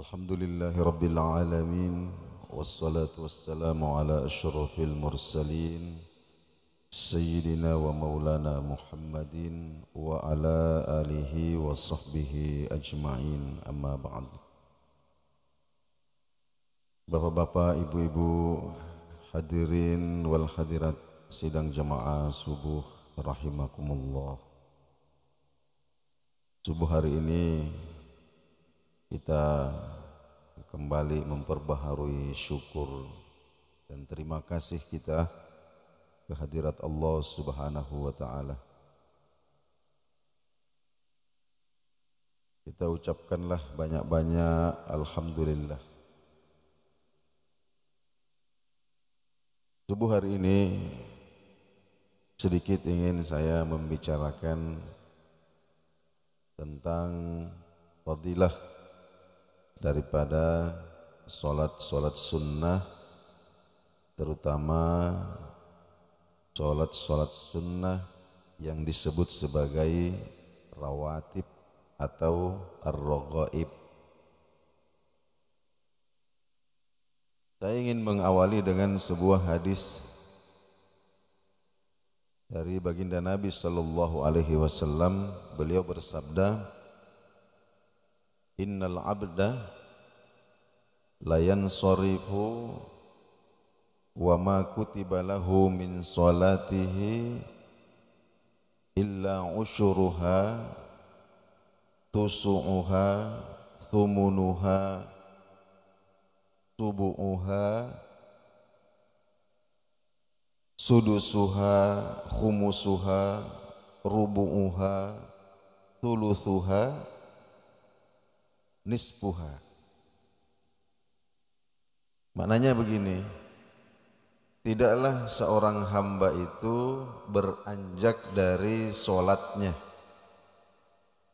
Alhamdulillahirrabbilalamin Wassalatu Sayyidina wa maulana Muhammadin Wa ala alihi wa Bapak-bapak, ibu-ibu Hadirin wal Sidang jamaah subuh Rahimakumullah Subuh hari ini kita kembali memperbaharui syukur dan terima kasih kita kehadirat Allah Subhanahu wa taala. Kita ucapkanlah banyak-banyak alhamdulillah. Subuh hari ini sedikit ingin saya membicarakan tentang fadilah daripada sholat-sholat sunnah terutama sholat-sholat sunnah yang disebut sebagai rawatib atau ar saya ingin mengawali dengan sebuah hadis dari baginda Nabi Shallallahu Alaihi Wasallam beliau bersabda Innal abda layan sorifu wa ma kutiba lahu min salatihi illa ushuruha tusu'uha thumunuha subu'uha sudusuha khumusuha rubu'uha tulusuha nispuha Maknanya begini, tidaklah seorang hamba itu beranjak dari solatnya.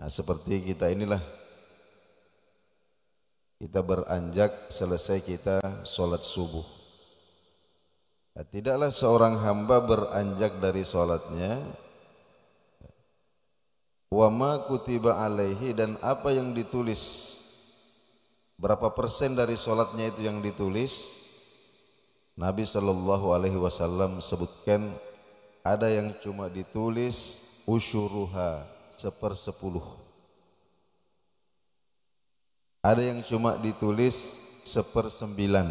Nah, seperti kita inilah, kita beranjak selesai kita solat subuh. Nah, tidaklah seorang hamba beranjak dari solatnya. Wama kutiba alaihi dan apa yang ditulis berapa persen dari sholatnya itu yang ditulis Nabi Shallallahu Alaihi Wasallam sebutkan ada yang cuma ditulis usyuruha sepersepuluh ada yang cuma ditulis sepersembilan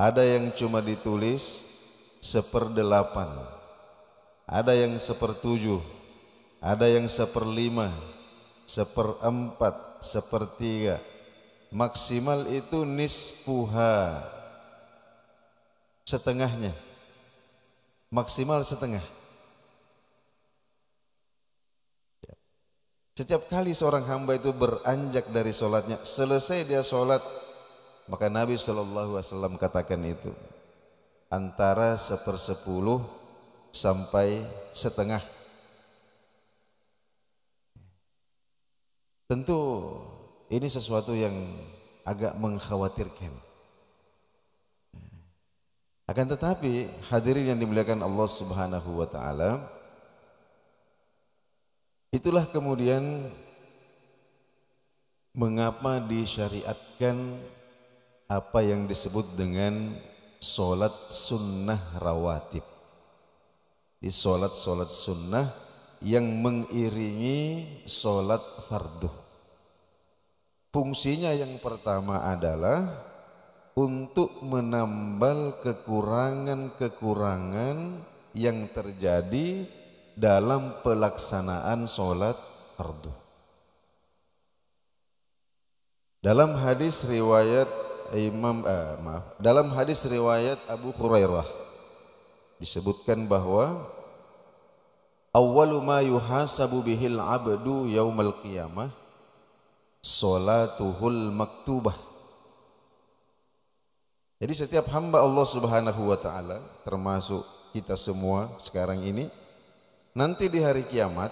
ada yang cuma ditulis seperdelapan ada yang sepertujuh ada yang seperlima seperempat sepertiga ya, maksimal itu nisfuha setengahnya maksimal setengah ya. setiap kali seorang hamba itu beranjak dari sholatnya selesai dia sholat maka Nabi saw katakan itu antara sepersepuluh sampai setengah Tentu ini sesuatu yang agak mengkhawatirkan. Akan tetapi hadirin yang dimuliakan Allah Subhanahu wa taala itulah kemudian mengapa disyariatkan apa yang disebut dengan solat sunnah rawatib. Di solat-solat sunnah yang mengiringi solat fardhu. Fungsinya yang pertama adalah untuk menambal kekurangan-kekurangan yang terjadi dalam pelaksanaan sholat fardu. Dalam hadis riwayat Imam eh, maaf, dalam hadis riwayat Abu Hurairah disebutkan bahwa awwalu ma yuhasabu bihil abdu yaumal qiyamah Solatuhul maktubah Jadi setiap hamba Allah subhanahu wa ta'ala Termasuk kita semua sekarang ini Nanti di hari kiamat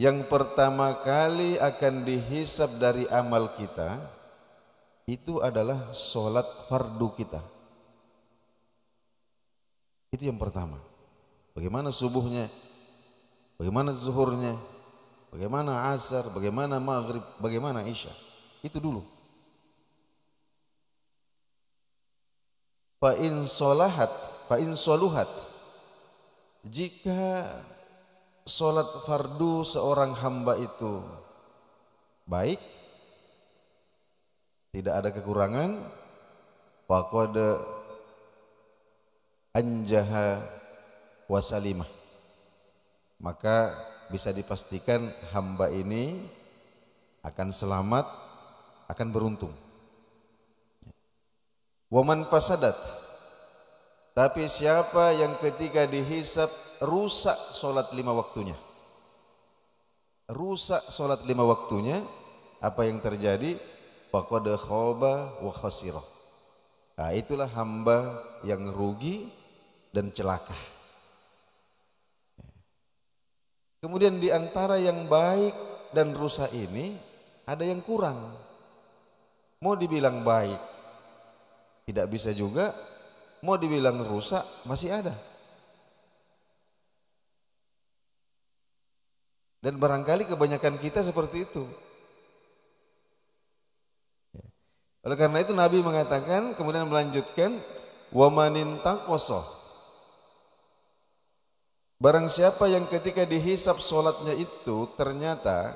Yang pertama kali akan dihisap dari amal kita Itu adalah solat fardu kita Itu yang pertama Bagaimana subuhnya Bagaimana zuhurnya Bagaimana asar, bagaimana maghrib, bagaimana isya. Itu dulu. Fa solahat, fa soluhat. Jika solat fardu seorang hamba itu baik, tidak ada kekurangan, faqad anjaha wasalimah. Maka bisa dipastikan hamba ini akan selamat, akan beruntung. Waman fasadat. Tapi siapa yang ketika dihisap rusak solat lima waktunya? Rusak solat lima waktunya, apa yang terjadi? Pakode khoba wa khasirah. Nah, itulah hamba yang rugi dan celaka. Kemudian di antara yang baik dan rusak ini ada yang kurang. Mau dibilang baik tidak bisa juga, mau dibilang rusak masih ada. Dan barangkali kebanyakan kita seperti itu. Oleh karena itu Nabi mengatakan kemudian melanjutkan wamanin taqosoh Barang siapa yang ketika dihisap solatnya itu ternyata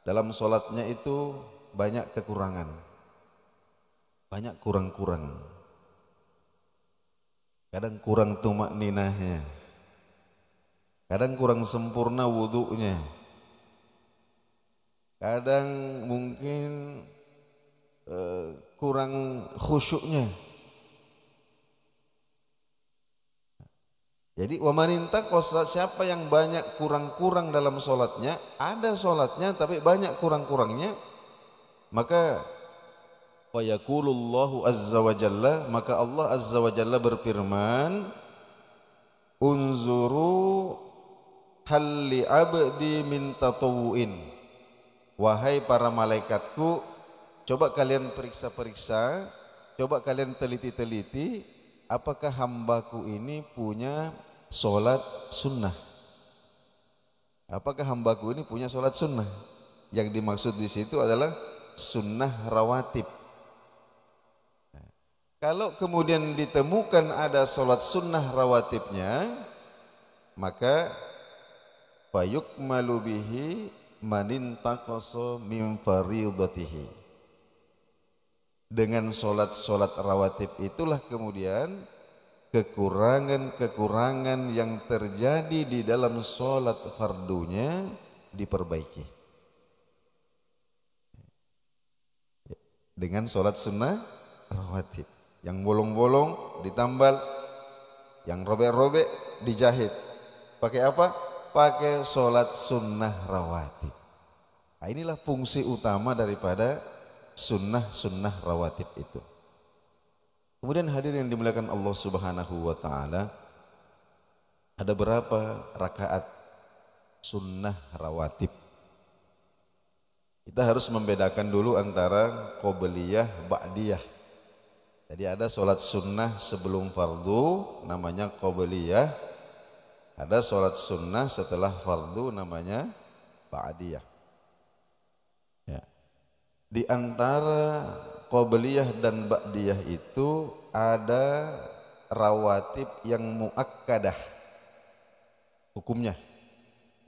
dalam solatnya itu banyak kekurangan. Banyak kurang-kurang. Kadang kurang tumak ninahnya. Kadang kurang sempurna wudhunya. Kadang mungkin uh, kurang khusyuknya. Jadi wamaninta kosa siapa yang banyak kurang-kurang dalam sholatnya, ada sholatnya tapi banyak kurang-kurangnya, maka wayakulullahu azza wa maka Allah azza wa berfirman Unzuru halli abdi min tatawuin Wahai para malaikatku coba kalian periksa-periksa coba kalian teliti-teliti apakah hambaku ini punya sholat sunnah. Apakah hambaku ini punya sholat sunnah? Yang dimaksud di situ adalah sunnah rawatib. Kalau kemudian ditemukan ada sholat sunnah rawatibnya, maka fayuk malubihi manintakoso min faridatihi. Dengan sholat-sholat rawatib itulah kemudian kekurangan-kekurangan yang terjadi di dalam sholat fardunya diperbaiki dengan sholat sunnah rawatib yang bolong-bolong ditambal yang robek-robek dijahit pakai apa? pakai sholat sunnah rawatib nah, inilah fungsi utama daripada sunnah-sunnah rawatib itu Kemudian hadir yang dimuliakan Allah Subhanahu wa taala ada berapa rakaat sunnah rawatib? Kita harus membedakan dulu antara qobliyah ba'diyah. Jadi ada sholat sunnah sebelum fardu namanya qobliyah. Ada sholat sunnah setelah fardu namanya ba'diyah. Ya. Di antara Qobliyah dan Ba'diyah itu ada rawatib yang muakkadah hukumnya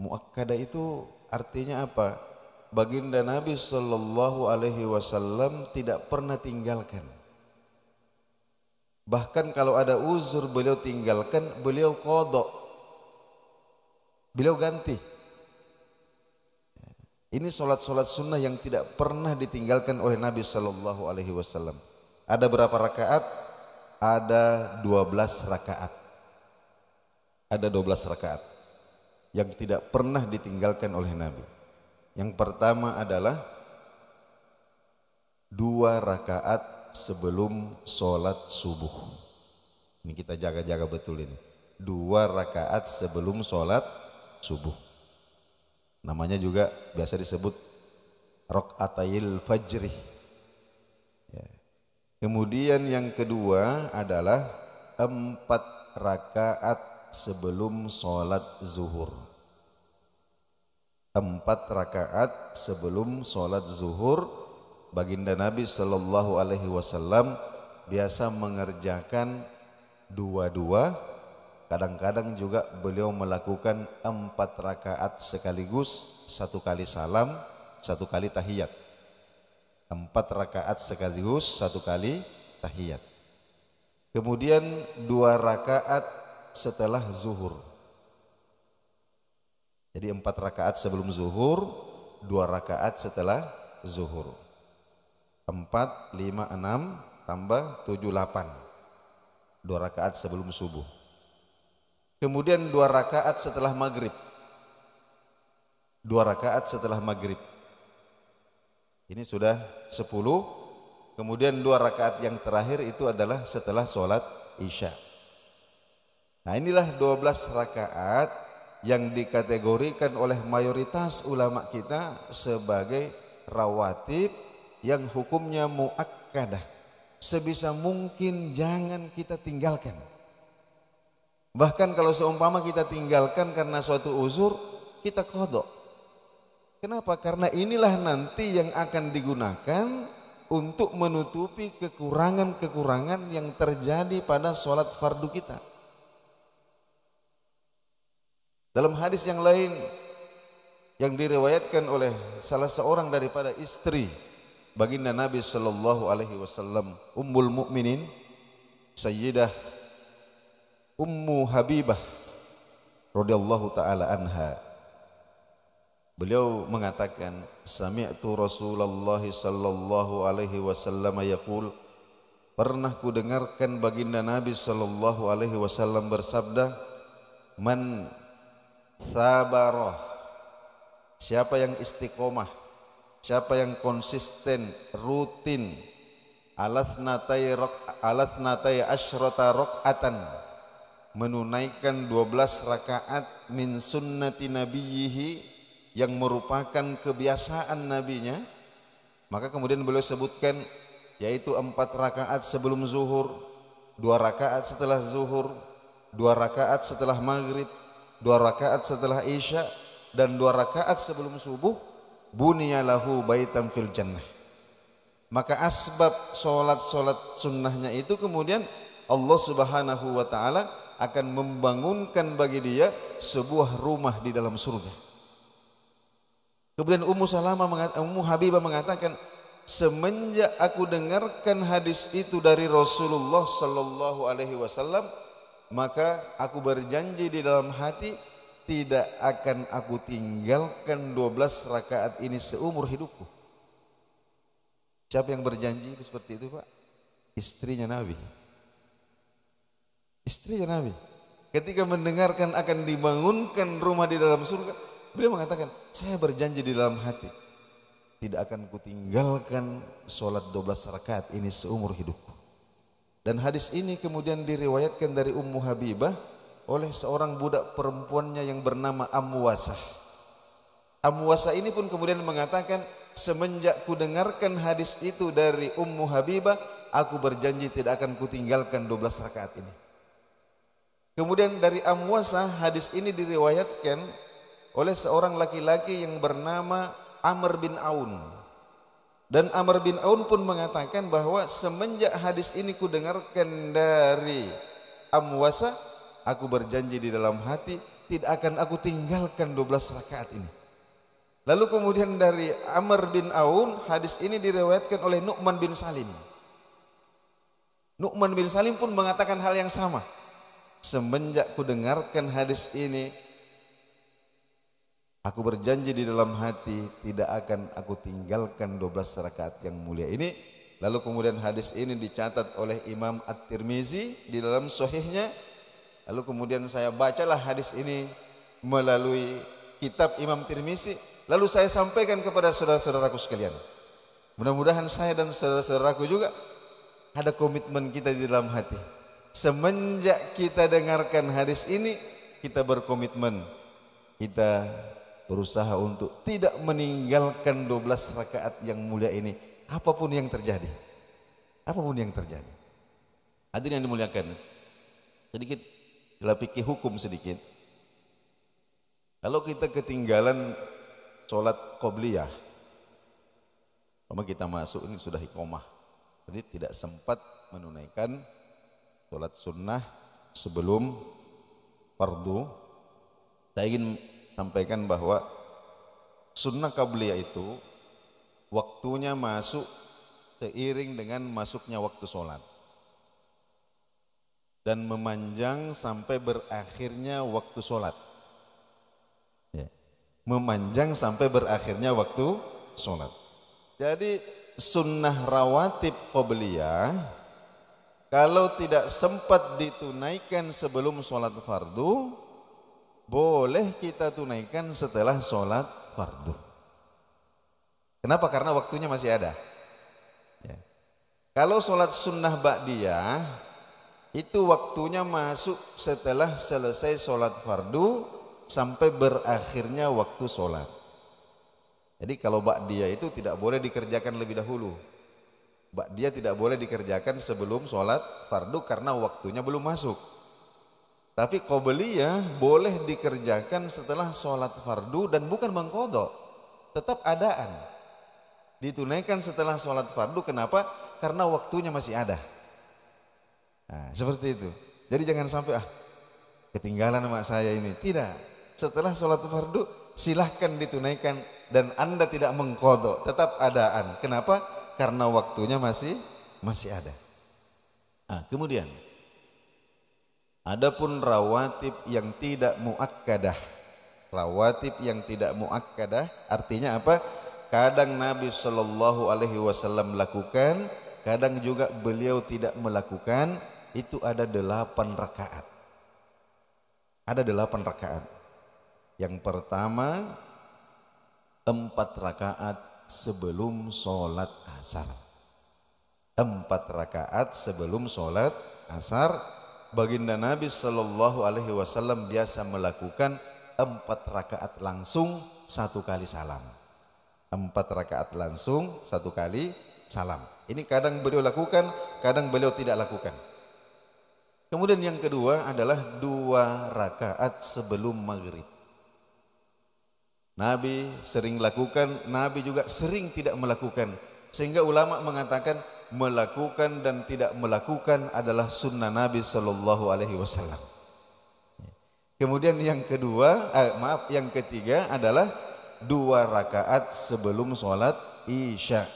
muakkadah itu artinya apa baginda Nabi Sallallahu Alaihi Wasallam tidak pernah tinggalkan bahkan kalau ada uzur beliau tinggalkan beliau kodok beliau ganti ini solat-solat sunnah yang tidak pernah ditinggalkan oleh Nabi Shallallahu Alaihi Wasallam. Ada berapa rakaat? Ada dua belas rakaat. Ada dua belas rakaat yang tidak pernah ditinggalkan oleh Nabi. Yang pertama adalah dua rakaat sebelum solat subuh. Ini kita jaga-jaga betul ini. Dua rakaat sebelum solat subuh. Namanya juga biasa disebut rokatayil fajri. Ya. Kemudian yang kedua adalah empat rakaat sebelum sholat zuhur. Empat rakaat sebelum sholat zuhur, baginda Nabi Shallallahu Alaihi Wasallam biasa mengerjakan dua-dua Kadang-kadang juga beliau melakukan empat rakaat sekaligus, satu kali salam, satu kali tahiyat. Empat rakaat sekaligus, satu kali tahiyat. Kemudian dua rakaat setelah zuhur. Jadi empat rakaat sebelum zuhur, dua rakaat setelah zuhur. Empat, lima, enam, tambah tujuh, delapan. Dua rakaat sebelum subuh. Kemudian dua rakaat setelah maghrib. Dua rakaat setelah maghrib. Ini sudah sepuluh. Kemudian dua rakaat yang terakhir itu adalah setelah sholat isya. Nah inilah dua belas rakaat yang dikategorikan oleh mayoritas ulama kita sebagai rawatib yang hukumnya muakkadah. Sebisa mungkin jangan kita tinggalkan. Bahkan kalau seumpama kita tinggalkan karena suatu uzur, kita kodok. Kenapa? Karena inilah nanti yang akan digunakan untuk menutupi kekurangan-kekurangan yang terjadi pada sholat fardu kita. Dalam hadis yang lain yang diriwayatkan oleh salah seorang daripada istri baginda Nabi Shallallahu Alaihi Wasallam, Ummul Mukminin, Sayyidah Ummu Habibah radhiyallahu taala anha. Beliau mengatakan, "Sami'tu Rasulullah sallallahu alaihi wasallam yaqul" Pernah ku dengarkan baginda Nabi sallallahu alaihi wasallam bersabda, "Man sabarah" Siapa yang istiqomah, siapa yang konsisten, rutin, alasnatai rak alasnatai asyrata rak'atan menunaikan 12 rakaat min sunnati nabiyhi yang merupakan kebiasaan nabinya maka kemudian beliau sebutkan yaitu empat rakaat sebelum zuhur dua rakaat setelah zuhur dua rakaat setelah maghrib dua rakaat setelah isya dan dua rakaat sebelum subuh Bunyalahu baitan fil jannah maka asbab solat-solat sunnahnya itu kemudian Allah subhanahu wa ta'ala akan membangunkan bagi dia sebuah rumah di dalam surga. Kemudian Ummu Salamah Ummu Habibah mengatakan, semenjak aku dengarkan hadis itu dari Rasulullah Sallallahu Alaihi Wasallam, maka aku berjanji di dalam hati tidak akan aku tinggalkan 12 rakaat ini seumur hidupku. Siapa yang berjanji seperti itu, Pak? Istrinya Nabi. Istri ya Nabi. Ketika mendengarkan akan dibangunkan rumah di dalam surga, beliau mengatakan, saya berjanji di dalam hati, tidak akan kutinggalkan sholat 12 rakaat ini seumur hidupku. Dan hadis ini kemudian diriwayatkan dari Ummu Habibah oleh seorang budak perempuannya yang bernama Amwasah. Amwasah ini pun kemudian mengatakan, semenjak ku dengarkan hadis itu dari Ummu Habibah, aku berjanji tidak akan kutinggalkan 12 rakaat ini. Kemudian dari Amwasah hadis ini diriwayatkan oleh seorang laki-laki yang bernama Amr bin Aun. Dan Amr bin Aun pun mengatakan bahwa semenjak hadis ini kudengarkan dari Amwasa, aku berjanji di dalam hati tidak akan aku tinggalkan 12 rakaat ini. Lalu kemudian dari Amr bin Aun, hadis ini diriwayatkan oleh Nu'man bin Salim. Nu'man bin Salim pun mengatakan hal yang sama semenjak ku dengarkan hadis ini aku berjanji di dalam hati tidak akan aku tinggalkan 12 rakaat yang mulia ini lalu kemudian hadis ini dicatat oleh Imam At-Tirmizi di dalam sahihnya lalu kemudian saya bacalah hadis ini melalui kitab Imam Tirmizi lalu saya sampaikan kepada saudara-saudaraku sekalian mudah-mudahan saya dan saudara-saudaraku juga ada komitmen kita di dalam hati Semenjak kita dengarkan hadis ini, kita berkomitmen. Kita berusaha untuk tidak meninggalkan 12 rakaat yang mulia ini. Apapun yang terjadi. Apapun yang terjadi. Hadirin yang dimuliakan. Sedikit kita pikir hukum sedikit. Kalau kita ketinggalan sholat qobliyah, kalau kita masuk ini sudah hikomah, Jadi tidak sempat menunaikan Sholat sunnah sebelum fardu. Saya ingin sampaikan bahwa sunnah qabliyah itu waktunya masuk seiring dengan masuknya waktu sholat dan memanjang sampai berakhirnya waktu sholat ya. memanjang sampai berakhirnya waktu sholat jadi sunnah rawatib kabliyah. Kalau tidak sempat ditunaikan sebelum sholat fardu, boleh kita tunaikan setelah sholat fardu. Kenapa? Karena waktunya masih ada. Ya. Kalau sholat sunnah ba'diyah, itu waktunya masuk setelah selesai sholat fardu sampai berakhirnya waktu sholat. Jadi kalau ba'diyah itu tidak boleh dikerjakan lebih dahulu dia tidak boleh dikerjakan sebelum sholat fardu karena waktunya belum masuk. Tapi qobliyah boleh dikerjakan setelah sholat fardu dan bukan mengkodok. Tetap adaan. Ditunaikan setelah sholat fardu, kenapa? Karena waktunya masih ada. Nah, seperti itu. Jadi jangan sampai, ah ketinggalan mak saya ini. Tidak. Setelah sholat fardu, silahkan ditunaikan dan anda tidak mengkodok. Tetap adaan. Kenapa? karena waktunya masih masih ada. Nah, kemudian adapun rawatib yang tidak muakkadah. Rawatib yang tidak muakkadah artinya apa? Kadang Nabi Shallallahu alaihi wasallam lakukan, kadang juga beliau tidak melakukan, itu ada delapan rakaat. Ada delapan rakaat. Yang pertama empat rakaat sebelum sholat asar. Empat rakaat sebelum sholat asar, baginda Nabi Shallallahu Alaihi Wasallam biasa melakukan empat rakaat langsung satu kali salam. Empat rakaat langsung satu kali salam. Ini kadang beliau lakukan, kadang beliau tidak lakukan. Kemudian yang kedua adalah dua rakaat sebelum maghrib. Nabi sering lakukan, Nabi juga sering tidak melakukan. Sehingga ulama mengatakan melakukan dan tidak melakukan adalah sunnah Nabi Shallallahu Alaihi Wasallam. Kemudian yang kedua, eh, maaf, yang ketiga adalah dua rakaat sebelum sholat isya.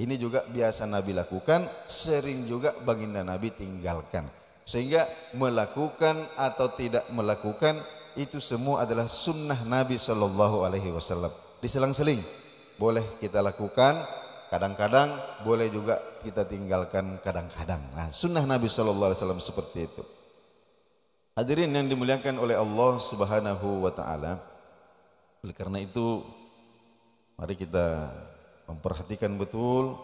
Ini juga biasa Nabi lakukan, sering juga baginda Nabi tinggalkan. Sehingga melakukan atau tidak melakukan itu semua adalah sunnah Nabi Shallallahu Alaihi Wasallam. Diselang-seling, boleh kita lakukan, kadang-kadang boleh juga kita tinggalkan kadang-kadang. Nah, sunnah Nabi Shallallahu Alaihi Wasallam seperti itu. Hadirin yang dimuliakan oleh Allah Subhanahu Wa Taala. Oleh karena itu, mari kita memperhatikan betul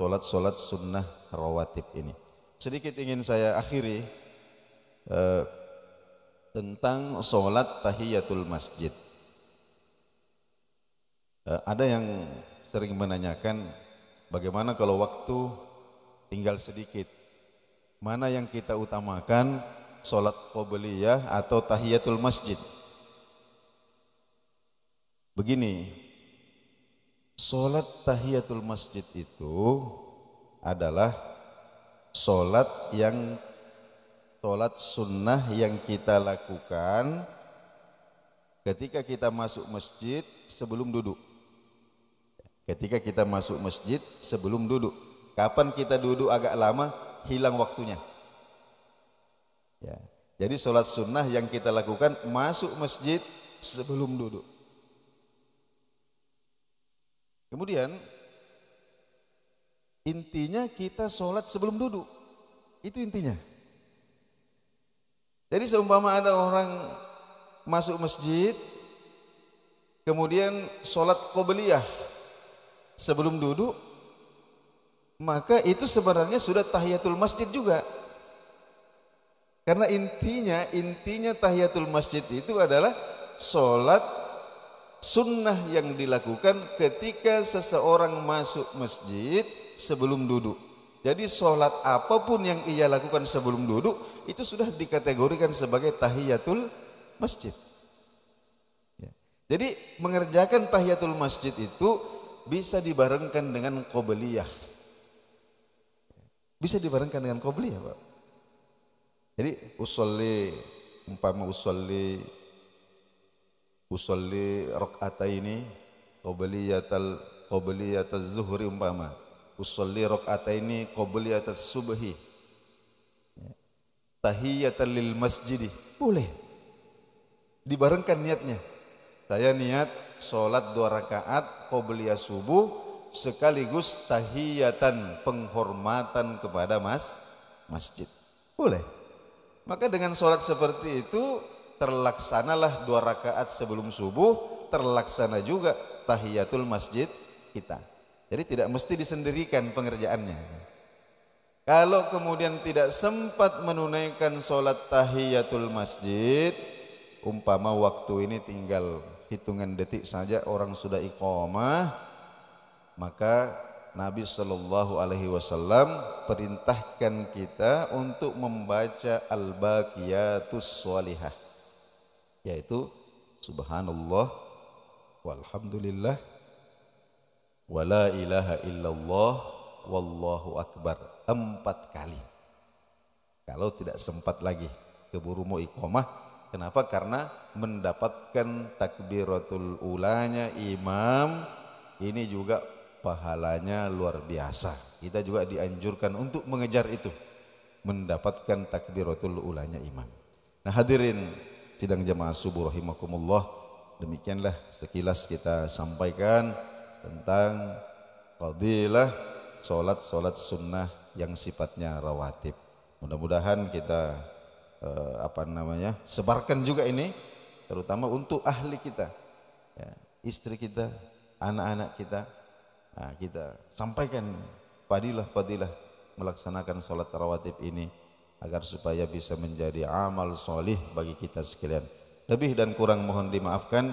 solat-solat sunnah rawatib ini. Sedikit ingin saya akhiri. Eh, tentang sholat tahiyatul masjid. Eh, ada yang sering menanyakan bagaimana kalau waktu tinggal sedikit. Mana yang kita utamakan sholat qobliyah atau tahiyatul masjid? Begini, sholat tahiyatul masjid itu adalah sholat yang sholat sunnah yang kita lakukan ketika kita masuk masjid sebelum duduk. Ketika kita masuk masjid sebelum duduk. Kapan kita duduk agak lama, hilang waktunya. Ya. Jadi sholat sunnah yang kita lakukan masuk masjid sebelum duduk. Kemudian intinya kita sholat sebelum duduk. Itu intinya. Jadi seumpama ada orang masuk masjid, kemudian sholat qobliyah sebelum duduk, maka itu sebenarnya sudah tahiyatul masjid juga. Karena intinya, intinya tahiyatul masjid itu adalah sholat sunnah yang dilakukan ketika seseorang masuk masjid sebelum duduk. Jadi sholat apapun yang ia lakukan sebelum duduk itu sudah dikategorikan sebagai tahiyatul masjid. Ya. Jadi mengerjakan tahiyatul masjid itu bisa dibarengkan dengan qobliyah. Bisa dibarengkan dengan qobliyah, Pak. Jadi usolli umpama usolli usolli ini qobliyatal qobliyataz zuhri umpama usolli rakaataini qabli atas subhi ya. tahiyatan lil masjid boleh dibarengkan niatnya saya niat sholat dua rakaat qabli subuh sekaligus tahiyatan penghormatan kepada mas masjid boleh maka dengan sholat seperti itu terlaksanalah dua rakaat sebelum subuh terlaksana juga tahiyatul masjid kita jadi tidak mesti disendirikan pengerjaannya. Kalau kemudian tidak sempat menunaikan sholat tahiyatul masjid, umpama waktu ini tinggal hitungan detik saja orang sudah iqamah, maka Nabi Shallallahu Alaihi Wasallam perintahkan kita untuk membaca al-baqiyatus solihah, yaitu Subhanallah, walhamdulillah, wa ilaha illallah wallahu akbar empat kali kalau tidak sempat lagi keburu mau iqomah kenapa karena mendapatkan takbiratul ulanya imam ini juga pahalanya luar biasa kita juga dianjurkan untuk mengejar itu mendapatkan takbiratul ulanya imam nah hadirin sidang jamaah subuh rahimakumullah demikianlah sekilas kita sampaikan tentang fadilah sholat-sholat sunnah yang sifatnya rawatib. Mudah-mudahan kita eh, apa namanya sebarkan juga ini terutama untuk ahli kita, ya, istri kita, anak-anak kita. Nah, kita sampaikan fadilah-fadilah melaksanakan sholat rawatib ini agar supaya bisa menjadi amal solih bagi kita sekalian. Lebih dan kurang mohon dimaafkan.